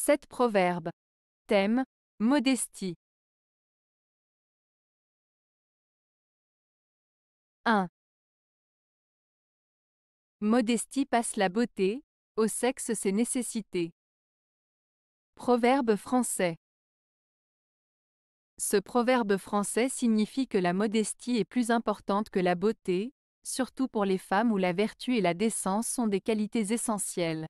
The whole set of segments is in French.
7 proverbes. Thème Modestie. 1. Modestie passe la beauté, au sexe ses nécessités. Proverbe français. Ce proverbe français signifie que la modestie est plus importante que la beauté, surtout pour les femmes où la vertu et la décence sont des qualités essentielles.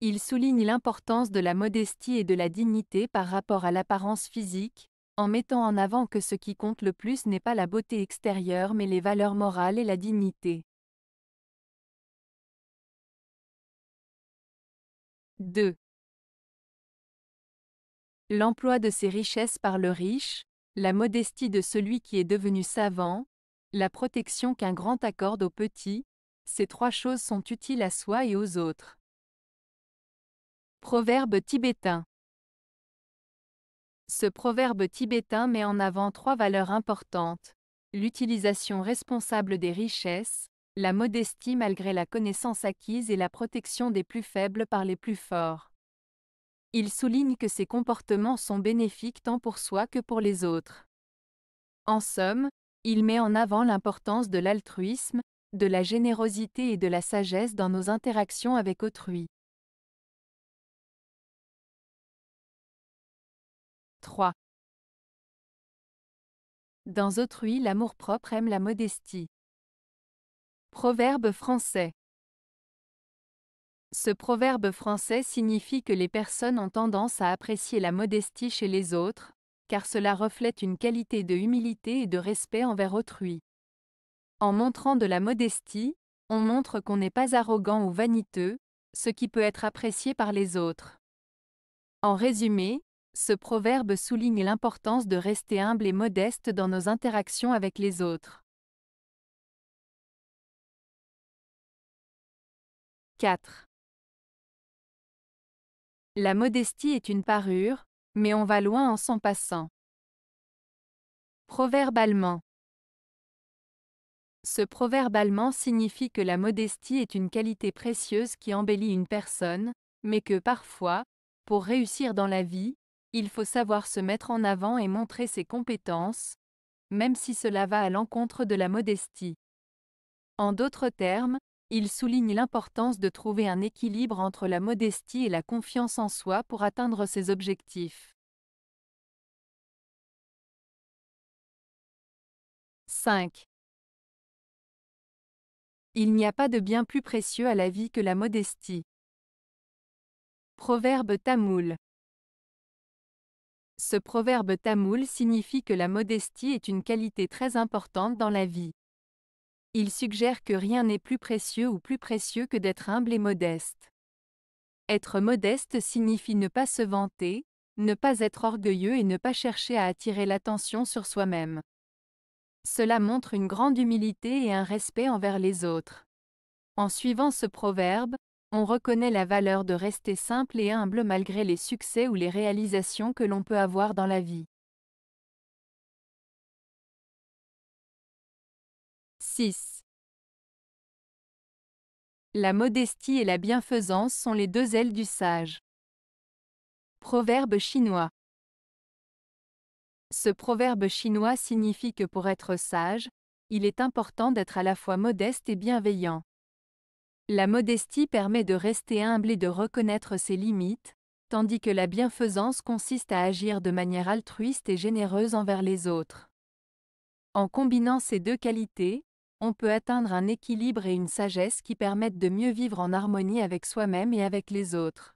Il souligne l'importance de la modestie et de la dignité par rapport à l'apparence physique, en mettant en avant que ce qui compte le plus n'est pas la beauté extérieure mais les valeurs morales et la dignité. 2. L'emploi de ses richesses par le riche, la modestie de celui qui est devenu savant, la protection qu'un grand accorde aux petits, ces trois choses sont utiles à soi et aux autres. Proverbe tibétain. Ce proverbe tibétain met en avant trois valeurs importantes. L'utilisation responsable des richesses, la modestie malgré la connaissance acquise et la protection des plus faibles par les plus forts. Il souligne que ces comportements sont bénéfiques tant pour soi que pour les autres. En somme, il met en avant l'importance de l'altruisme, de la générosité et de la sagesse dans nos interactions avec autrui. Dans autrui l'amour-propre aime la modestie. Proverbe français. Ce proverbe français signifie que les personnes ont tendance à apprécier la modestie chez les autres, car cela reflète une qualité de humilité et de respect envers autrui. En montrant de la modestie, on montre qu'on n'est pas arrogant ou vaniteux, ce qui peut être apprécié par les autres. En résumé, ce proverbe souligne l'importance de rester humble et modeste dans nos interactions avec les autres. 4. La modestie est une parure, mais on va loin en s'en passant. Proverbe allemand. Ce proverbe allemand signifie que la modestie est une qualité précieuse qui embellit une personne, mais que parfois, pour réussir dans la vie, il faut savoir se mettre en avant et montrer ses compétences, même si cela va à l'encontre de la modestie. En d'autres termes, il souligne l'importance de trouver un équilibre entre la modestie et la confiance en soi pour atteindre ses objectifs. 5. Il n'y a pas de bien plus précieux à la vie que la modestie. Proverbe tamoul. Ce proverbe tamoul signifie que la modestie est une qualité très importante dans la vie. Il suggère que rien n'est plus précieux ou plus précieux que d'être humble et modeste. Être modeste signifie ne pas se vanter, ne pas être orgueilleux et ne pas chercher à attirer l'attention sur soi-même. Cela montre une grande humilité et un respect envers les autres. En suivant ce proverbe, on reconnaît la valeur de rester simple et humble malgré les succès ou les réalisations que l'on peut avoir dans la vie. 6. La modestie et la bienfaisance sont les deux ailes du sage. Proverbe chinois. Ce proverbe chinois signifie que pour être sage, il est important d'être à la fois modeste et bienveillant. La modestie permet de rester humble et de reconnaître ses limites, tandis que la bienfaisance consiste à agir de manière altruiste et généreuse envers les autres. En combinant ces deux qualités, on peut atteindre un équilibre et une sagesse qui permettent de mieux vivre en harmonie avec soi-même et avec les autres.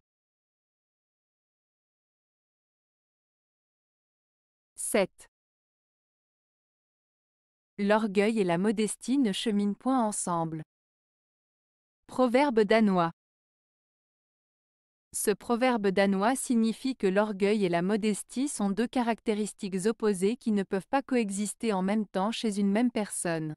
7. L'orgueil et la modestie ne cheminent point ensemble. Proverbe danois. Ce proverbe danois signifie que l'orgueil et la modestie sont deux caractéristiques opposées qui ne peuvent pas coexister en même temps chez une même personne.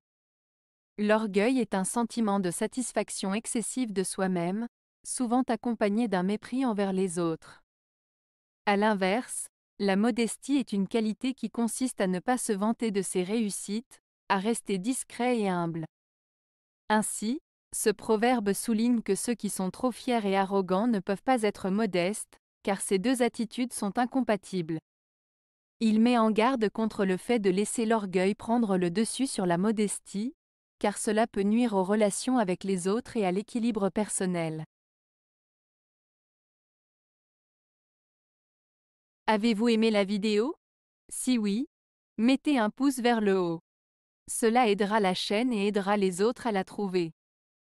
L'orgueil est un sentiment de satisfaction excessive de soi-même, souvent accompagné d'un mépris envers les autres. A l'inverse, la modestie est une qualité qui consiste à ne pas se vanter de ses réussites, à rester discret et humble. Ainsi, ce proverbe souligne que ceux qui sont trop fiers et arrogants ne peuvent pas être modestes, car ces deux attitudes sont incompatibles. Il met en garde contre le fait de laisser l'orgueil prendre le dessus sur la modestie, car cela peut nuire aux relations avec les autres et à l'équilibre personnel. Avez-vous aimé la vidéo Si oui, mettez un pouce vers le haut. Cela aidera la chaîne et aidera les autres à la trouver.